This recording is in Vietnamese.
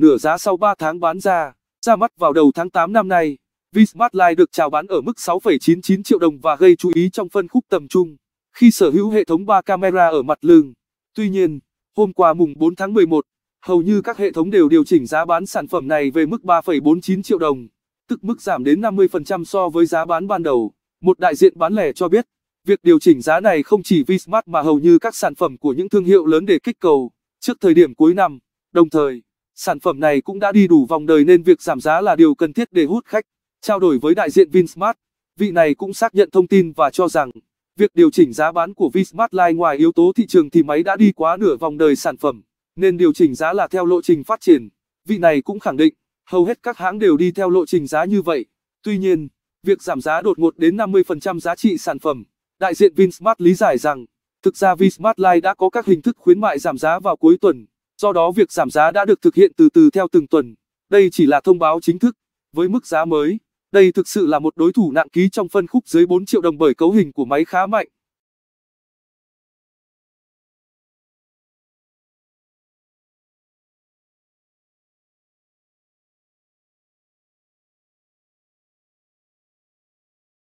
nửa giá sau 3 tháng bán ra, ra mắt vào đầu tháng 8 năm nay. Vsmart Line được chào bán ở mức 6,99 triệu đồng và gây chú ý trong phân khúc tầm trung, khi sở hữu hệ thống 3 camera ở mặt lưng. Tuy nhiên, hôm qua mùng 4 tháng 11, hầu như các hệ thống đều điều chỉnh giá bán sản phẩm này về mức 3,49 triệu đồng, tức mức giảm đến 50% so với giá bán ban đầu. Một đại diện bán lẻ cho biết, việc điều chỉnh giá này không chỉ Vsmart mà hầu như các sản phẩm của những thương hiệu lớn để kích cầu trước thời điểm cuối năm. Đồng thời, Sản phẩm này cũng đã đi đủ vòng đời nên việc giảm giá là điều cần thiết để hút khách. Trao đổi với đại diện Vinsmart, vị này cũng xác nhận thông tin và cho rằng việc điều chỉnh giá bán của Vinsmart Line ngoài yếu tố thị trường thì máy đã đi quá nửa vòng đời sản phẩm, nên điều chỉnh giá là theo lộ trình phát triển. Vị này cũng khẳng định, hầu hết các hãng đều đi theo lộ trình giá như vậy. Tuy nhiên, việc giảm giá đột ngột đến 50% giá trị sản phẩm, đại diện Vinsmart lý giải rằng, thực ra Vinsmart Line đã có các hình thức khuyến mại giảm giá vào cuối tuần. Do đó việc giảm giá đã được thực hiện từ từ theo từng tuần. Đây chỉ là thông báo chính thức. Với mức giá mới, đây thực sự là một đối thủ nặng ký trong phân khúc dưới 4 triệu đồng bởi cấu hình của máy khá mạnh.